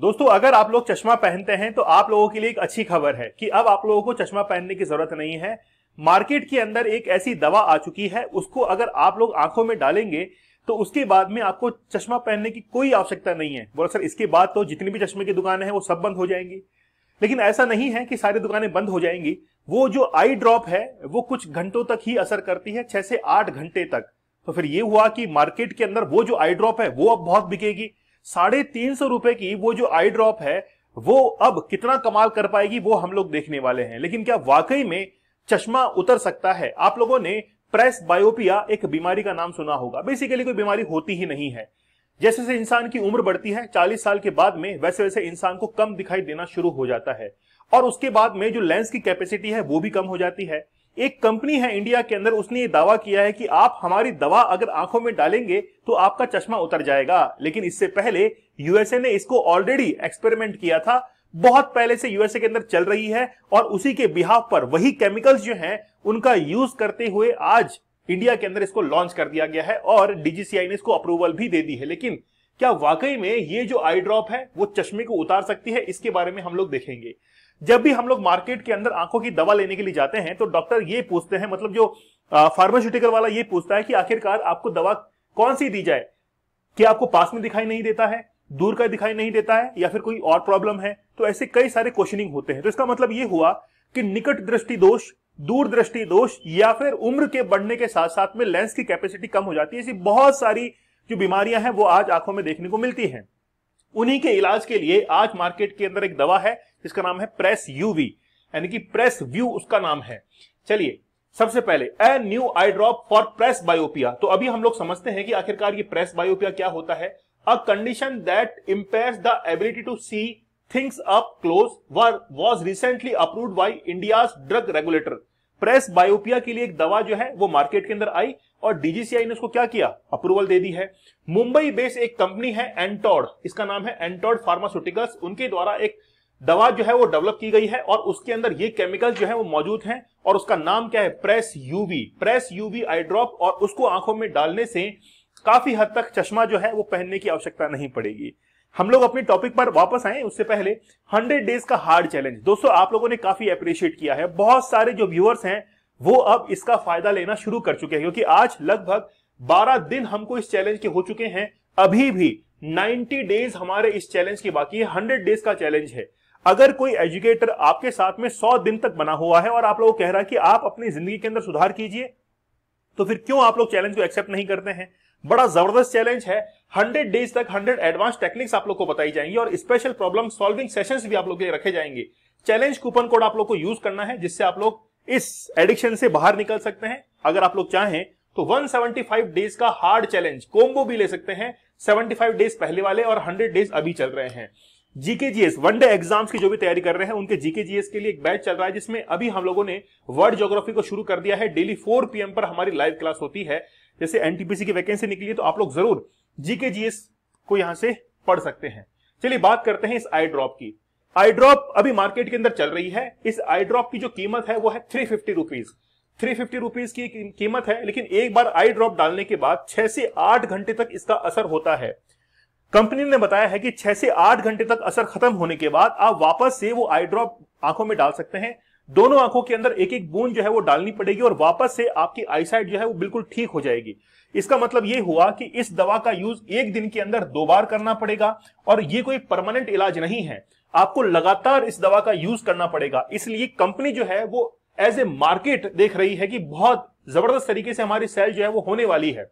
दोस्तों अगर आप लोग चश्मा पहनते हैं तो आप लोगों के लिए एक अच्छी खबर है कि अब आप लोगों को चश्मा पहनने की जरूरत नहीं है मार्केट के अंदर एक ऐसी दवा आ चुकी है उसको अगर आप लोग आंखों में डालेंगे तो उसके बाद में आपको चश्मा पहनने की कोई आवश्यकता नहीं है बोला सर इसके बाद तो जितनी भी चश्मे की दुकानें हैं वो सब बंद हो जाएंगी लेकिन ऐसा नहीं है कि सारी दुकानें बंद हो जाएंगी वो जो आई ड्रॉप है वो कुछ घंटों तक ही असर करती है छह से आठ घंटे तक तो फिर ये हुआ कि मार्केट के अंदर वो जो आई ड्रॉप है वो अब बहुत बिकेगी साढ़े तीन सौ रुपए की वो जो आई ड्रॉप है वो अब कितना कमाल कर पाएगी वो हम लोग देखने वाले हैं लेकिन क्या वाकई में चश्मा उतर सकता है आप लोगों ने प्रेस बायोपिया एक बीमारी का नाम सुना होगा बेसिकली कोई बीमारी होती ही नहीं है जैसे जैसे इंसान की उम्र बढ़ती है चालीस साल के बाद में वैसे वैसे इंसान को कम दिखाई देना शुरू हो जाता है और उसके बाद में जो लेंस की कैपेसिटी है वो भी कम हो जाती है एक कंपनी है इंडिया के अंदर उसने ये दावा किया है कि आप हमारी दवा अगर आंखों में डालेंगे तो आपका चश्मा उतर जाएगा लेकिन इससे पहले यूएसए ने इसको ऑलरेडी एक्सपेरिमेंट किया था बहुत पहले से यूएसए के अंदर चल रही है और उसी के बिहाव पर वही केमिकल्स जो हैं उनका यूज करते हुए आज इंडिया के अंदर इसको लॉन्च कर दिया गया है और डीजीसीआई ने इसको अप्रूवल भी दे दी है लेकिन क्या वाकई में ये जो आई ड्रॉप है वो चश्मे को उतार सकती है इसके बारे में हम लोग देखेंगे जब भी हम लोग मार्केट के अंदर आंखों की दवा लेने के लिए जाते हैं तो डॉक्टर ये पूछते हैं मतलब जो फार्मास्यूटिकल वाला ये पूछता है कि आखिरकार आपको दवा कौन सी दी जाए कि आपको पास में दिखाई नहीं देता है दूर का दिखाई नहीं देता है या फिर कोई और प्रॉब्लम है तो ऐसे कई सारे क्वेश्चनिंग होते हैं तो इसका मतलब ये हुआ कि निकट दृष्टि दोष दूर दृष्टि दोष या फिर उम्र के बढ़ने के साथ साथ में लेंस की कैपेसिटी कम हो जाती है ऐसी बहुत सारी जो बीमारियां हैं वो आज आंखों में देखने को मिलती हैं उन्हीं के इलाज के लिए आज मार्केट के अंदर एक दवा है जिसका नाम है प्रेस यूवी यानी कि प्रेस व्यू उसका नाम है चलिए सबसे पहले a new eye drop for presbyopia तो अभी हम लोग समझते हैं कि आखिरकार ये प्रेस बायोपिया क्या होता है a condition that impair the ability to see things up close were was recently approve by India drug regulator presbyopia के लिए एक दवा जो है वो मार्केट के अंदर आई और डीजीसीआई ने उसको क्या किया अप्रूवल दे दी है मुंबई बेस्ड एक कंपनी है एंटोड इसका नाम है एंटोर्ड फार्मास्यूटिकल्स उनके द्वारा एक दवा जो है वो डेवलप की गई है और उसके अंदर ये केमिकल जो है वो मौजूद हैं और उसका नाम क्या है PresVu PresVu eye drop और उसको आंखों में डालने से काफी हद तक चश्मा जो है वो पहनने की आवश्यकता नहीं पड़ेगी हम लोग अपने टॉपिक पर वापस आए उससे पहले 100 डेज का हार्ड चैलेंज दोस्तों आप लोगों ने काफी अप्रिशिएट किया है बहुत सारे जो व्यूअर्स हैं वो अब इसका फायदा लेना शुरू कर चुके हैं क्योंकि आज लगभग 12 दिन हमको इस चैलेंज के हो चुके हैं अभी भी 90 डेज हमारे इस चैलेंज के बाकी है हंड्रेड डेज का चैलेंज है अगर कोई एजुकेटर आपके साथ में सौ दिन तक बना हुआ है और आप लोग कह रहा है कि आप अपनी जिंदगी के अंदर सुधार कीजिए तो फिर क्यों आप लोग चैलेंज को एक्सेप्ट नहीं करते हैं बड़ा जबरदस्त चैलेंज है हंड्रेड डेज तक हंड्रेड एडवांस टेक्निक्स आप लोग को बताई जाएंगी और स्पेशल प्रॉब्लम सॉल्विंग सेशंस भी आप लोग के लिए रखे जाएंगे चैलेंज कूपन कोड आप लोग को यूज करना है जिससे आप लोग इस एडिक्शन से बाहर निकल सकते हैं अगर आप लोग चाहें तो 175 डेज का हार्ड चैलेंज कोम्बो भी ले सकते हैं 75 डेज पहले वाले और 100 डेज अभी चल रहे हैं जीकेजीएस वनडे एग्जाम्स की जो भी तैयारी कर रहे हैं उनके जीकेजीएस के लिए एक बैच चल रहा है जिसमें अभी हम लोगों ने वर्ल्ड ज्योग्राफी को शुरू कर दिया है डेली 4 पीएम पर हमारी लाइव क्लास होती है जैसे एनटीपीसी की वैकेंसी निकली है तो आप लोग जरूर जीके जीएस को यहां से पढ़ सकते हैं चलिए बात करते हैं इस आई ड्रॉप की आई ड्रॉप अभी मार्केट के अंदर चल रही है इस आई ड्रॉप की जो कीमत है वो है three fifty rupees three fifty rupees की कीमत है लेकिन एक बार आई ड्रॉप डालने के बाद छह से आठ घंटे तक इसका असर होता है कंपनी ने बताया है कि छह से आठ घंटे तक असर खत्म होने के बाद आप वापस से वो आई ड्रॉप आंखों में डाल सकते हैं दोनों आंखों के अंदर एक एक बूंद जो है वो डालनी पड़ेगी और वापस से आपकी आईसाइट जो है वो बिल्कुल ठीक हो जाएगी इसका मतलब ये हुआ कि इस दवा का यूज एक दिन के अंदर दो बार करना पड़ेगा और ये कोई परमानेंट इलाज नहीं है आपको लगातार इस दवा का यूज करना पड़ेगा इसलिए कंपनी जो है वो एज ए मार्केट देख रही है कि बहुत जबरदस्त तरीके से हमारी सेल जो है वो होने वाली है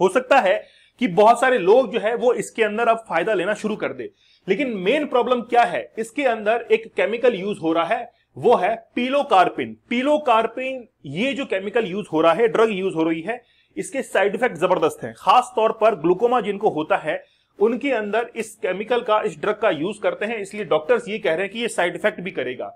हो सकता है कि बहुत सारे लोग जो है वो इसके अंदर अब फायदा लेना शुरू कर दे लेकिन मेन प्रॉब्लम क्या है इसके अंदर एक केमिकल यूज हो रहा है वो है पीलोकार्पिन पीलोकार्पिन ये जो केमिकल यूज हो रहा है ड्रग यूज हो रही है इसके साइड इफेक्ट जबरदस्त हैं खास तौर पर ग्लूकोमा जिनको होता है उनके अंदर इस केमिकल का इस ड्रग का यूज करते हैं इसलिए डॉक्टर्स ये कह रहे हैं कि ये साइड इफेक्ट भी करेगा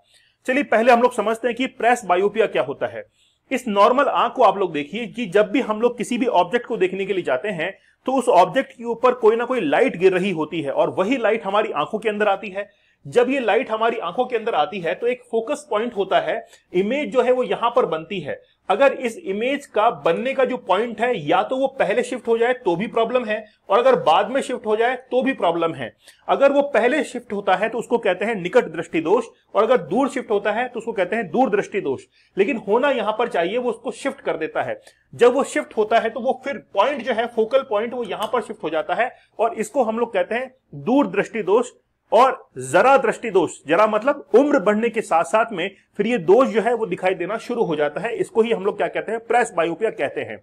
चलिए पहले हम लोग समझते हैं कि प्रेस बायोपिया क्या होता है इस नॉर्मल आंख को आप लोग देखिए कि जब भी हम लोग किसी भी ऑब्जेक्ट को देखने के लिए जाते हैं तो उस ऑब्जेक्ट के ऊपर कोई ना कोई लाइट गिर रही होती है और वही लाइट हमारी आंखों के अंदर आती है जब ये लाइट हमारी आंखों के अंदर आती है तो एक फोकस पॉइंट होता है इमेज जो है वो यहां पर बनती है अगर इस इमेज का बनने का जो पॉइंट है या तो वो पहले शिफ्ट हो जाए तो भी प्रॉब्लम है और अगर बाद में शिफ्ट हो जाए तो भी प्रॉब्लम है अगर वो पहले शिफ्ट होता है तो उसको कहते हैं निकट दृष्टि दोष और अगर दूर शिफ्ट होता है तो उसको कहते हैं दूर दृष्टि दोष लेकिन होना यहां पर चाहिए वो उसको शिफ्ट कर देता है जब वो शिफ्ट होता है तो वो फिर पॉइंट जो है फोकल पॉइंट वो यहां पर शिफ्ट हो जाता है और इसको हम लोग कहते हैं दूर दृष्टि दोष और जरा दृष्टि दोष जरा मतलब उम्र बढ़ने के साथ साथ में फिर ये दोष जो है वो दिखाई देना शुरू हो जाता है इसको ही हम लोग क्या कहते हैं प्रेस बायोपिया कहते हैं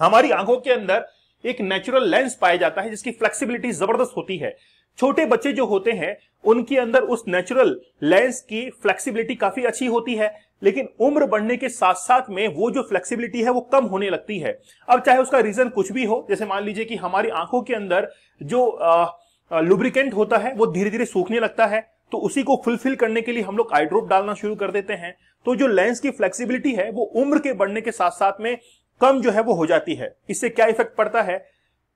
हमारी आंखों के अंदर एक नेचुरल लेंस पाया जाता है जिसकी फ्लेक्सिबिलिटी जबरदस्त होती है छोटे बच्चे जो होते हैं उनके अंदर उस नेचुरल लेंस की फ्लेक्सिबिलिटी काफी अच्छी होती है लेकिन उम्र बढ़ने के साथ साथ में वो जो फ्लेक्सिबिलिटी है वो कम होने लगती है अब चाहे उसका रीजन कुछ भी हो जैसे मान लीजिए कि हमारी आंखों के अंदर जो आ, लुब्रिकेंट होता है वो धीरे धीरे सूखने लगता है तो उसी को फुलफिल करने के लिए हम लोग आईड्रोप डालना शुरू कर देते हैं तो जो लेंस की फ्लेक्सिबिलिटी है वो उम्र के बढ़ने के साथ साथ में कम जो है वो हो जाती है इससे क्या इफेक्ट पड़ता है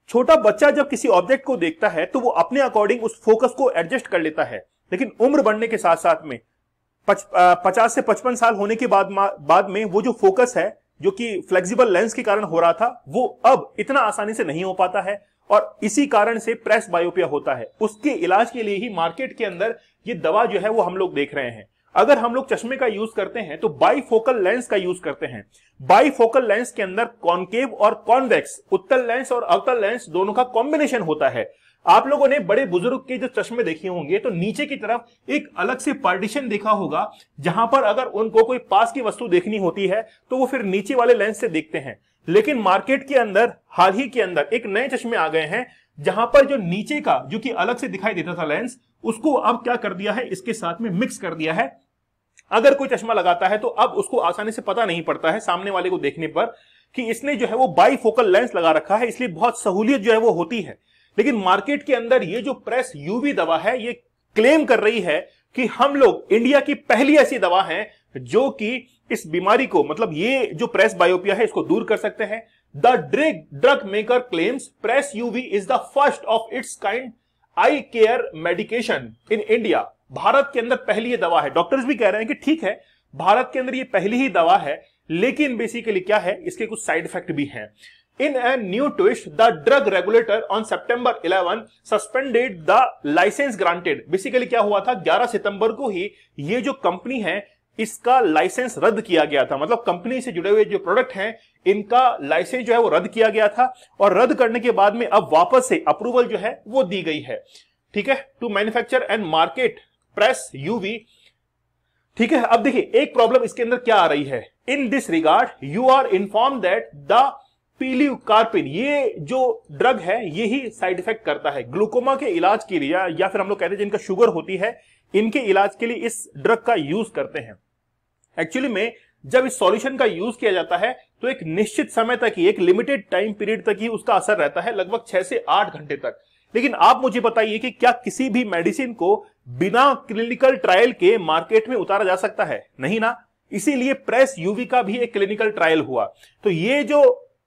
छोटा बच्चा जब किसी ऑब्जेक्ट को देखता है तो वो अपने अकॉर्डिंग उस फोकस को एडजस्ट कर लेता है लेकिन उम्र बढ़ने के साथ साथ में पच, पचास से पचपन साल होने के बाद बाद में वो जो फोकस है जो कि फ्लेक्सिबल लेंस के कारण हो रहा था वो अब इतना आसानी से नहीं हो पाता है और इसी कारण से प्रेस बायोपिया होता है उसके इलाज के लिए ही मार्केट के अंदर ये दवा जो है वो हम लोग देख रहे हैं अगर हम लोग चश्मे का यूज करते हैं तो बाईफोकल लेंस का यूज करते हैं बाईफोकल लेंस के अंदर कॉन्केव और कॉन्वेक्स उत्तर लेंस और अवतल लेंस दोनों का कॉम्बिनेशन होता है आप लोगों ने बड़े बुजुर्ग के जो चश्मे देखे होंगे तो नीचे की तरफ एक अलग से पार्टीशन देखा होगा जहां पर अगर उनको कोई पास की वस्तु देखनी होती है तो वो फिर नीचे वाले लेंस से देखते हैं लेकिन मार्केट के अंदर हाल ही के अंदर एक नए चश्मे आ गए हैं जहां पर जो नीचे का जो कि अलग से दिखाई देता था लेंस उसको अब क्या कर दिया है इसके साथ में मिक्स कर दिया है अगर कोई चश्मा लगाता है तो अब उसको आसानी से पता नहीं पड़ता है सामने वाले को देखने पर कि इसने जो है वो बाई फोकल लेंस लगा रखा है इसलिए बहुत सहूलियत जो है वो होती है लेकिन मार्केट के अंदर ये जो प्रेस यूवी दवा है ये क्लेम कर रही है कि हम लोग इंडिया की पहली ऐसी दवा है जो कि इस बीमारी को मतलब ये जो प्रेस बायोपिया है इसको दूर कर सकते हैं the drug drug maker claims PresVu is the first of its kind eye care medication in India Bharat के अंदर पहली ये दवा है डॉक्टर्स भी कह रहे हैं कि ठीक है भारत के अंदर ये पहली ही दवा है लेकिन बेसिकली क्या है इसके कुछ साइड इफेक्ट भी हैं in a new twist the drug regulator on September 11 suspended the licence granted basically क्या हुआ था 11 सितंबर को ही ये जो कंपनी है इसका लाइसेंस रद्द किया गया था मतलब कंपनी से जुड़े हुए जो प्रोडक्ट हैं इनका लाइसेंस जो है वो रद्द किया गया था और रद्द करने के बाद में अब वापस से अप्रूवल जो है वो दी गई है ठीक है to manufacture and market PresVu ठीक है अब देखिए एक प्रॉब्लम इसके अंदर क्या आ रही है in this regard you are inform that the pilocarpine ये जो ड्रग है ये ही साइड इफेक्ट करता है ग्लूकोमा के इलाज के लिए या फिर हम लोग कहते हैं जिनका शुगर होती है इनके इलाज के लिए इस ड्रग का यूज करते हैं एक्चुअली में जब इस सॉल्यूशन का यूज किया जाता है तो एक निश्चित समय तक ही एक लिमिटेड टाइम पीरियड तक ही उसका असर रहता है लगभग छह से आठ घंटे तक लेकिन आप मुझे बताइए कि क्या किसी भी मेडिसिन को बिना क्लिनिकल ट्रायल के मार्केट में उतारा जा सकता है नहीं ना इसीलिए प्रेस यूवी का भी एक क्लिनिकल ट्रायल हुआ तो ये जो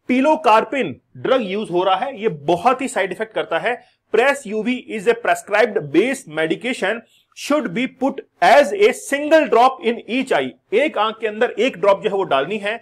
पीलोकार्पिन ड्रग यूज हो रहा है ये बहुत ही साइड इफेक्ट करता है PresVu is a prescribed based medication should be put as a single drop in each eye एक आंख के अंदर एक ड्रॉप जो है वो डालनी है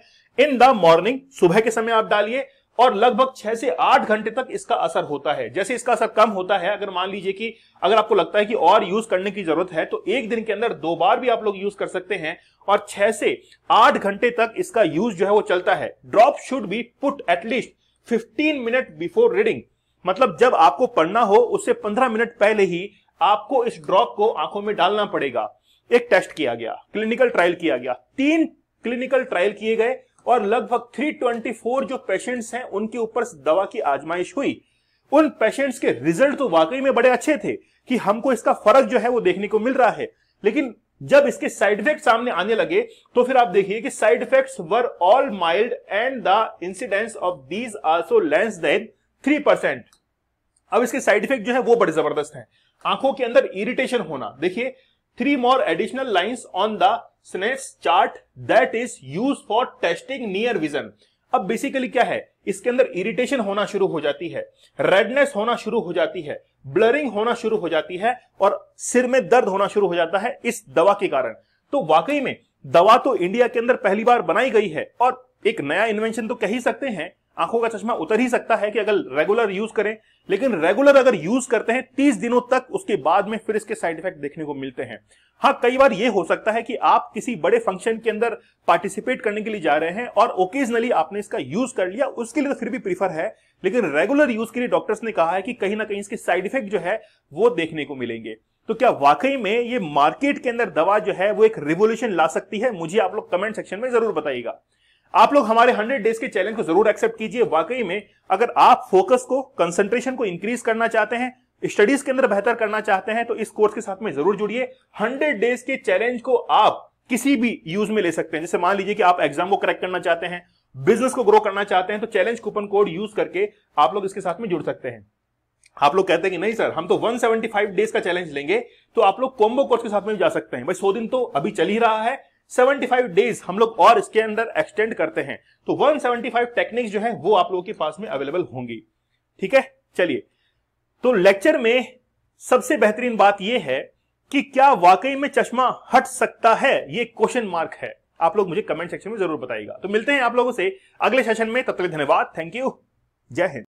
इन द मॉर्निंग सुबह के समय आप डालिए और लगभग छह से आठ घंटे तक इसका असर होता है जैसे इसका असर कम होता है अगर मान लीजिए कि अगर आपको लगता है कि और यूज करने की जरूरत है तो एक दिन के अंदर दो बार भी आप लोग यूज कर सकते हैं और छह से आठ घंटे तक इसका यूज जो है वो चलता है drop should be put at least fifteen minute before reading मतलब जब आपको पढ़ना हो उससे पंद्रह मिनट पहले ही आपको इस ड्रॉप को आंखों में डालना पड़ेगा एक टेस्ट किया गया क्लिनिकल ट्रायल किया गया तीन क्लिनिकल ट्रायल किए गए और लगभग 324 जो पेशेंट्स हैं उनके ऊपर दवा की आजमाइश हुई उन पेशेंट्स के रिजल्ट तो वाकई में बड़े अच्छे थे कि हमको इसका फर्क जो है वो देखने को मिल रहा है लेकिन जब इसके साइड इफेक्ट सामने आने लगे तो फिर आप देखिए कि side effects were all mild and the incidence of these also less than three percent अब इसके साइड इफेक्ट जो है वो बड़े जबरदस्त हैं आंखों के अंदर इरिटेशन होना देखिए three more additional lines on the Snellen's chart that is use for testing near vision अब बेसिकली क्या है इसके अंदर इरिटेशन होना शुरू हो जाती है रेडनेस होना शुरू हो जाती है ब्लरिंग होना शुरू हो जाती है और सिर में दर्द होना शुरू हो जाता है इस दवा के कारण तो वाकई में दवा तो इंडिया के अंदर पहली बार बनाई गई है और एक नया इन्वेंशन तो कह ही सकते हैं आंखों का चश्मा उतर ही सकता है कि अगर रेगुलर यूज करें लेकिन रेगुलर अगर यूज करते हैं तीस दिनों तक उसके बाद में फिर इसके साइड इफेक्ट देखने को मिलते हैं हाँ कई बार ये हो सकता है कि आप किसी बड़े फंक्शन के अंदर पार्टिसिपेट करने के लिए जा रहे हैं और ओकेजनली आपने इसका यूज कर लिया उसके लिए तो फिर भी प्रीफर है लेकिन रेगुलर यूज के लिए डॉक्टर्स ने कहा है कि कहीं ना कहीं इसके साइड इफेक्ट जो है वो देखने को मिलेंगे तो क्या वाकई में ये मार्केट के अंदर दवा जो है वो एक रिवोल्यूशन ला सकती है मुझे आप लोग कमेंट सेक्शन में जरूर बताइएगा आप लोग हमारे 100 डेज के चैलेंज को जरूर एक्सेप्ट कीजिए वाकई में अगर आप फोकस को कंसंट्रेशन को इंक्रीज करना चाहते हैं स्टडीज के अंदर बेहतर करना चाहते हैं तो इस कोर्स के साथ में जरूर जुड़िए 100 डेज के चैलेंज को आप किसी भी यूज में ले सकते हैं जैसे मान लीजिए कि आप एग्जाम को करेक्ट करना चाहते हैं बिजनेस को ग्रो करना चाहते हैं तो चैलेंज कूपन कोड यूज करके आप लोग इसके साथ में जुड़ सकते हैं आप लोग कहते हैं कि नहीं सर हम तो 175 डेज का चैलेंज लेंगे तो आप लोग कॉम्बो कोर्स के साथ में भी जा सकते हैं भाई सौ दिन तो अभी चल ही रहा है 75 डेज हम लोग और इसके अंदर एक्सटेंड करते हैं तो 175 टेक्निक्स जो है वो आप लोगों के पास में अवेलेबल होंगी ठीक है चलिए तो लेक्चर में सबसे बेहतरीन बात यह है कि क्या वाकई में चश्मा हट सकता है ये क्वेश्चन मार्क है आप लोग मुझे कमेंट सेक्शन में जरूर बताइएगा तो मिलते हैं आप लोगों से अगले सेशन में तब तक धन्यवाद थैंक यू जय हिंद